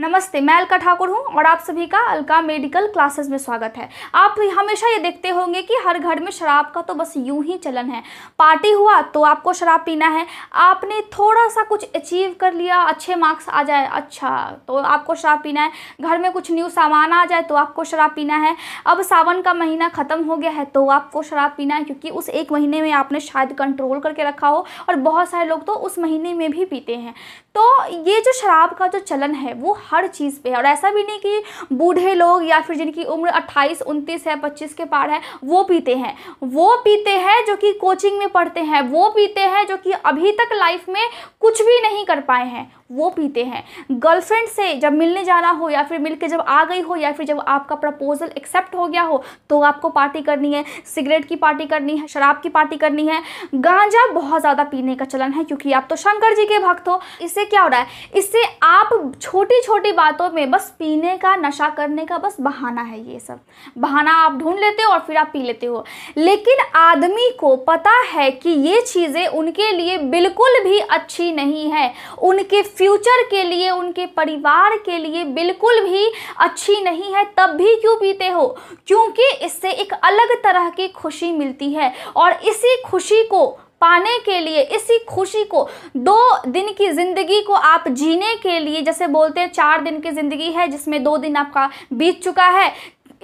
नमस्ते मैं अलका ठाकुर हूँ और आप सभी का अलका मेडिकल क्लासेस में स्वागत है आप हमेशा ये देखते होंगे कि हर घर में शराब का तो बस यूं ही चलन है पार्टी हुआ तो आपको शराब पीना है आपने थोड़ा सा कुछ अचीव कर लिया अच्छे मार्क्स आ जाए अच्छा तो आपको शराब पीना है घर में कुछ न्यू सामान आ जाए तो आपको शराब पीना है अब सावन का महीना ख़त्म हो गया है तो आपको शराब पीना है क्योंकि उस एक महीने में आपने शायद कंट्रोल करके रखा हो और बहुत सारे लोग तो उस महीने में भी पीते हैं तो ये जो शराब का जो चलन है वो हर चीज़ पे है और ऐसा भी नहीं कि बूढ़े लोग या फिर जिनकी उम्र अट्ठाईस उनतीस है पच्चीस के पार है वो पीते हैं वो पीते हैं जो कि कोचिंग में पढ़ते हैं वो पीते हैं जो कि अभी तक लाइफ में कुछ भी नहीं कर पाए हैं वो पीते हैं गर्लफ्रेंड से जब मिलने जाना हो या फिर मिलके जब आ गई हो या फिर जब आपका प्रपोजल एक्सेप्ट हो गया हो तो आपको पार्टी करनी है सिगरेट की पार्टी करनी है शराब की पार्टी करनी है गांजा बहुत ज़्यादा पीने का चलन है क्योंकि आप तो शंकर जी के भक्त हो इससे क्या हो रहा है इससे आप छोटी छोटी बातों में बस पीने का नशा करने का बस बहाना है ये सब बहाना आप ढूंढ लेते हो और फिर आप पी लेते हो लेकिन आदमी को पता है कि ये चीज़ें उनके लिए बिल्कुल भी अच्छी नहीं है उनके फ्यूचर के लिए उनके परिवार के लिए बिल्कुल भी अच्छी नहीं है तब भी क्यों पीते हो क्योंकि इससे एक अलग तरह की खुशी मिलती है और इसी खुशी को पाने के लिए इसी खुशी को दो दिन की ज़िंदगी को आप जीने के लिए जैसे बोलते हैं चार दिन की ज़िंदगी है जिसमें दो दिन आपका बीत चुका है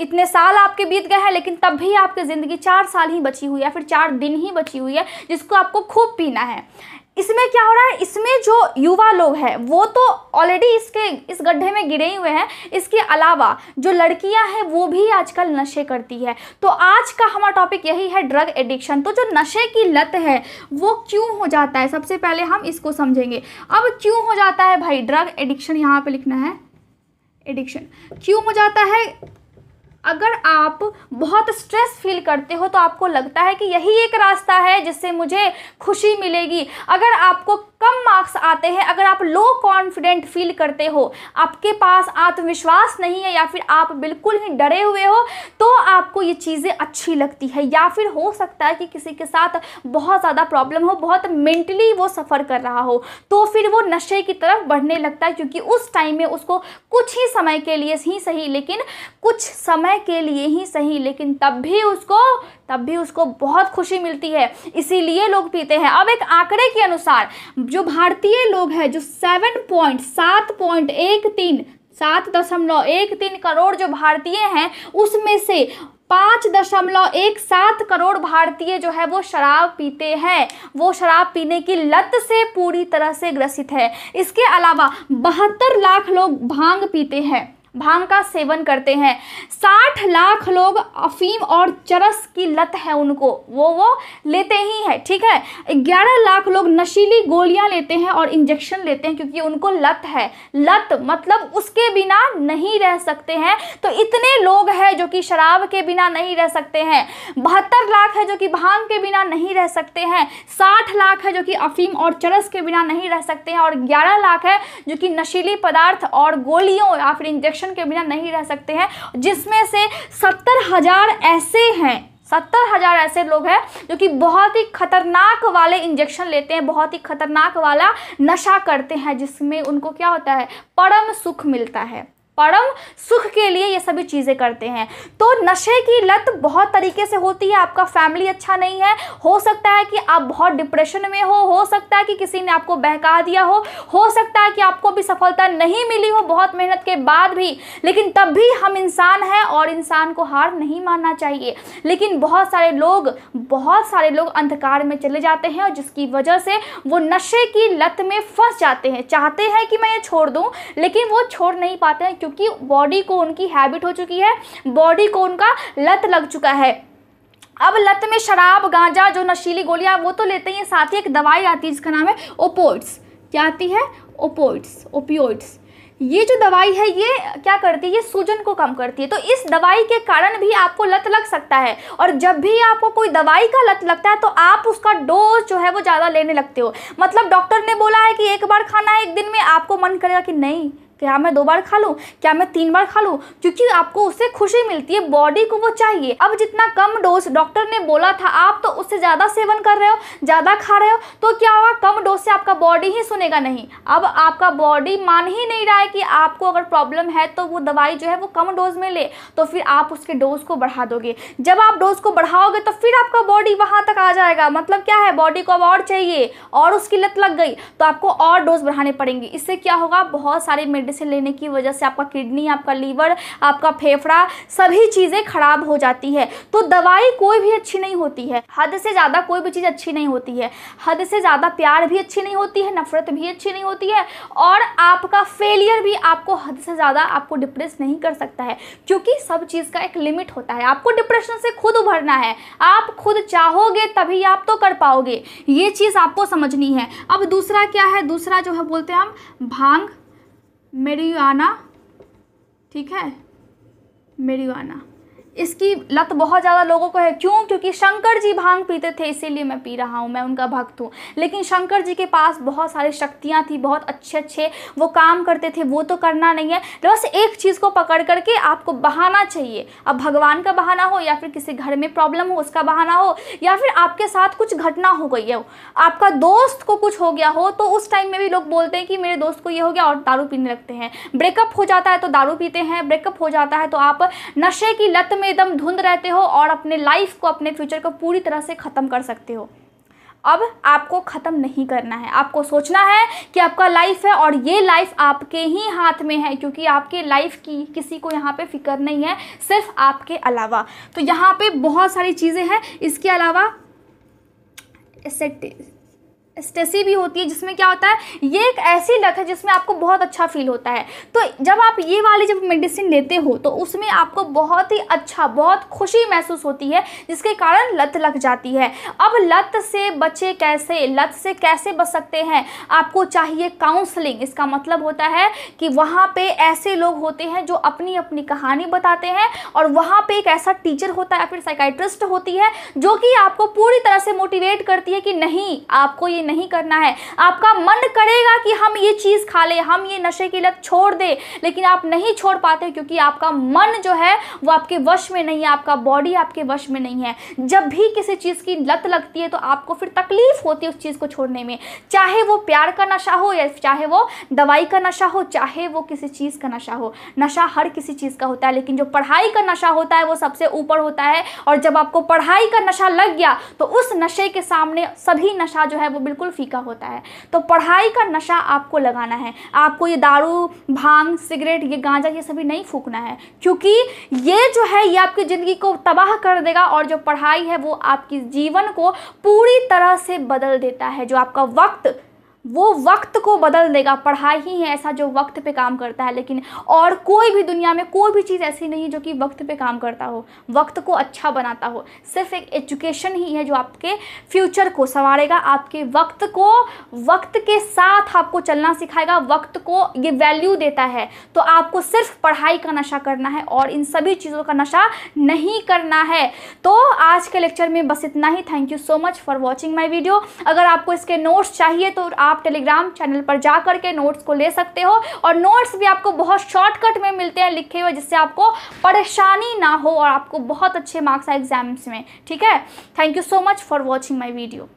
इतने साल आपके बीत गए हैं लेकिन तब भी आपकी ज़िंदगी चार साल ही बची हुई है फिर चार दिन ही बची हुई है जिसको आपको खूब पीना है इसमें क्या हो रहा है इसमें जो युवा लोग हैं वो तो ऑलरेडी इसके इस गड्ढे में गिरे हुए हैं इसके अलावा जो लड़कियां हैं वो भी आजकल नशे करती है तो आज का हमारा टॉपिक यही है ड्रग एडिक्शन तो जो नशे की लत है वो क्यों हो जाता है सबसे पहले हम इसको समझेंगे अब क्यों हो जाता है भाई ड्रग एडिक्शन यहाँ पर लिखना है एडिक्शन क्यों हो जाता है अगर आप बहुत स्ट्रेस फील करते हो तो आपको लगता है कि यही एक रास्ता है जिससे मुझे खुशी मिलेगी अगर आपको कम मार्क्स आते हैं अगर आप लो कॉन्फिडेंट फील करते हो आपके पास आत्मविश्वास नहीं है या फिर आप बिल्कुल ही डरे हुए हो तो आपको ये चीज़ें अच्छी लगती है या फिर हो सकता है कि किसी के साथ बहुत ज़्यादा प्रॉब्लम हो बहुत मेंटली वो सफ़र कर रहा हो तो फिर वो नशे की तरफ बढ़ने लगता है क्योंकि उस टाइम में उसको कुछ ही समय के लिए ही सही लेकिन कुछ समय समय के लिए ही सही लेकिन तब भी उसको तब भी उसको बहुत खुशी मिलती है इसीलिए लोग पीते हैं अब एक आंकड़े के अनुसार जो भारतीय लोग हैं जो सेवन पॉइंट सात पॉइंट एक तीन सात दशमलव एक तीन करोड़ जो भारतीय हैं उसमें से पाँच दशमलव एक सात करोड़ भारतीय जो है वो शराब पीते हैं वो शराब पीने की लत से पूरी तरह से ग्रसित है इसके अलावा बहत्तर लाख लोग भांग पीते हैं भांग का सेवन करते हैं साठ लाख लोग अफीम और चरस की लत है उनको वो वो लेते ही है ठीक है ग्यारह लाख लोग नशीली गोलियां लेते हैं और इंजेक्शन लेते हैं क्योंकि उनको लत है लत मतलब उसके बिना नहीं रह सकते हैं तो इतने लोग हैं जो कि शराब के बिना नहीं रह सकते हैं बहत्तर लाख है जो कि भांग के बिना नहीं रह सकते हैं साठ लाख है जो कि अफीम और चरस के बिना नहीं रह सकते हैं और ग्यारह लाख है जो कि नशीली पदार्थ और गोलियों या फिर इंजेक्शन एजुकेशन के बिना नहीं रह सकते हैं जिसमें से सत्तर हज़ार ऐसे हैं सत्तर हज़ार ऐसे लोग हैं जो कि बहुत ही खतरनाक वाले इंजेक्शन लेते हैं बहुत ही खतरनाक वाला नशा करते हैं जिसमें उनको क्या होता है परम सुख मिलता है परम सुख के लिए ये सभी चीज़ें करते हैं तो नशे की लत बहुत तरीके से होती है आपका फैमिली अच्छा नहीं है हो सकता है कि आप बहुत डिप्रेशन में हो हो सकता है कि किसी ने आपको बहका दिया हो हो सकता है कि आपको भी सफलता नहीं मिली हो बहुत मेहनत के बाद भी लेकिन तब भी हम इंसान हैं और इंसान को हार नहीं मानना चाहिए लेकिन बहुत सारे लोग बहुत सारे लोग अंधकार में चले जाते हैं और जिसकी वजह से वो नशे की लत में फंस जाते हैं चाहते हैं कि मैं ये छोड़ दूँ लेकिन वो छोड़ नहीं पाते हैं क्योंकि बॉडी को उनकी हैबिट हो चुकी है बॉडी को उनका लत लग चुका है अब लत में शराब गांजा जो नशीली गोलियां वो तो लेते हैं साथ ही एक दवाई आती है जिसका नाम है ओपोइड्स क्या आती है ओपोइड्स ओपियोइड्स ये जो दवाई है ये क्या करती है ये सूजन को कम करती है तो इस दवाई के कारण भी आपको लत लग सकता है और जब भी आपको कोई दवाई का लत लगता है तो आप उसका डोज जो है वो ज़्यादा लेने लगते हो मतलब डॉक्टर ने बोला है कि एक बार खाना है एक दिन में आपको मन करेगा कि नहीं क्या हाँ, मैं दो बार खा लूँ क्या मैं तीन बार खा लूँ क्योंकि आपको उससे खुशी मिलती है बॉडी को वो चाहिए अब जितना कम डोज डॉक्टर ने बोला था आप तो उससे ज़्यादा सेवन कर रहे हो ज़्यादा खा रहे हो तो क्या होगा कम डोज से आपका बॉडी ही सुनेगा नहीं अब आपका बॉडी मान ही नहीं रहा है कि आपको अगर प्रॉब्लम है तो वो दवाई जो है वो कम डोज में ले तो फिर आप उसके डोज को बढ़ा दोगे जब आप डोज को बढ़ाओगे तो फिर आपका बॉडी वहाँ तक आ जाएगा मतलब क्या है बॉडी को अब और चाहिए और उसकी लत लग गई तो आपको और डोज बढ़ाने पड़ेंगे इससे क्या होगा बहुत सारी मेडिसिन से लेने की वजह से आपका किडनी आपका लीवर आपका फेफड़ा सभी चीज़ें खराब हो जाती है तो दवाई कोई भी अच्छी नहीं होती है हद से ज़्यादा कोई भी चीज़ अच्छी नहीं होती है हद से ज़्यादा प्यार भी अच्छी नहीं होती है नफरत भी अच्छी नहीं होती है और आपका फेलियर भी आपको हद से ज़्यादा आपको डिप्रेस नहीं कर सकता है क्योंकि सब चीज़ का एक लिमिट होता है आपको डिप्रेशन से खुद उभरना है आप खुद चाहोगे तभी आप तो कर पाओगे ये चीज़ आपको समझनी है अब दूसरा क्या है दूसरा जो है बोलते हैं हम भांग मेरी ठीक है मेरी इसकी लत बहुत ज़्यादा लोगों को है क्यों क्योंकि शंकर जी भांग पीते थे इसीलिए मैं पी रहा हूँ मैं उनका भक्त हूँ लेकिन शंकर जी के पास बहुत सारी शक्तियाँ थी बहुत अच्छे अच्छे वो काम करते थे वो तो करना नहीं है तो बस एक चीज़ को पकड़ करके आपको बहाना चाहिए अब भगवान का बहाना हो या फिर किसी घर में प्रॉब्लम हो उसका बहाना हो या फिर आपके साथ कुछ घटना हो गई है आपका दोस्त को कुछ हो गया हो तो उस टाइम में भी लोग बोलते हैं कि मेरे दोस्त को ये हो गया और दारू पीने लगते हैं ब्रेकअप हो जाता है तो दारू पीते हैं ब्रेकअप हो जाता है तो आप नशे की लत में में एकदम धुंध रहते हो और अपने लाइफ को अपने फ्यूचर को पूरी तरह से ख़त्म कर सकते हो अब आपको ख़त्म नहीं करना है आपको सोचना है कि आपका लाइफ है और ये लाइफ आपके ही हाथ में है क्योंकि आपके लाइफ की किसी को यहाँ पे फिक्र नहीं है सिर्फ आपके अलावा तो यहाँ पे बहुत सारी चीज़ें हैं इसके अलावा सेट स्टेसी भी होती है जिसमें क्या होता है ये एक ऐसी लत है जिसमें आपको बहुत अच्छा फील होता है तो जब आप ये वाली जब मेडिसिन लेते हो तो उसमें आपको बहुत ही अच्छा बहुत खुशी महसूस होती है जिसके कारण लत लग जाती है अब लत से बचे कैसे लत से कैसे बच सकते हैं आपको चाहिए काउंसलिंग इसका मतलब होता है कि वहाँ पर ऐसे लोग होते हैं जो अपनी अपनी कहानी बताते हैं और वहाँ पर एक ऐसा टीचर होता है या फिर साइकाइट्रिस्ट होती है जो कि आपको पूरी तरह से मोटिवेट करती है कि नहीं आपको ये नहीं करना है आपका मन करेगा कि हम ये चीज़ खा ले हम ये नशे की लत छोड़ दे लेकिन आप नहीं छोड़ पाते क्योंकि आपका मन जो है वो आपके वश में नहीं है आपका बॉडी आपके वश में नहीं है जब भी किसी चीज़ की लत लगती है तो आपको फिर तकलीफ होती है उस चीज़ को छोड़ने में चाहे वो प्यार का नशा हो या चाहे वो दवाई का नशा हो चाहे वो किसी चीज़ का नशा हो नशा हर किसी चीज़ का होता है लेकिन जो पढ़ाई का नशा होता है वो सबसे ऊपर होता है और जब आपको पढ़ाई का नशा लग गया तो उस नशे के सामने सभी नशा जो है वो बिल्कुल बिल्कुल फीका होता है तो पढ़ाई का नशा आपको लगाना है आपको ये दारू भांग सिगरेट ये गांजा ये सभी नहीं फूकना है क्योंकि ये जो है ये आपकी ज़िंदगी को तबाह कर देगा और जो पढ़ाई है वो आपकी जीवन को पूरी तरह से बदल देता है जो आपका वक्त वो वक्त को बदल देगा पढ़ाई ही है ऐसा जो वक्त पे काम करता है लेकिन और कोई भी दुनिया में कोई भी चीज़ ऐसी नहीं जो कि वक्त पे काम करता हो वक्त को अच्छा बनाता हो सिर्फ एक एजुकेशन ही है जो आपके फ्यूचर को संवारेगा आपके वक्त को वक्त के साथ आपको चलना सिखाएगा वक्त को ये वैल्यू देता है तो आपको सिर्फ पढ़ाई का नशा करना है और इन सभी चीज़ों का नशा नहीं करना है तो आज के लेक्चर में बस इतना ही thank you so much for watching my video अगर आपको इसके नोट्स चाहिए तो आप आप टेलीग्राम चैनल पर जा करके नोट्स को ले सकते हो और नोट्स भी आपको बहुत शॉर्टकट में मिलते हैं लिखे हुए जिससे आपको परेशानी ना हो और आपको बहुत अच्छे मार्क्स आए एग्जाम्स में ठीक है thank you so much for watching my video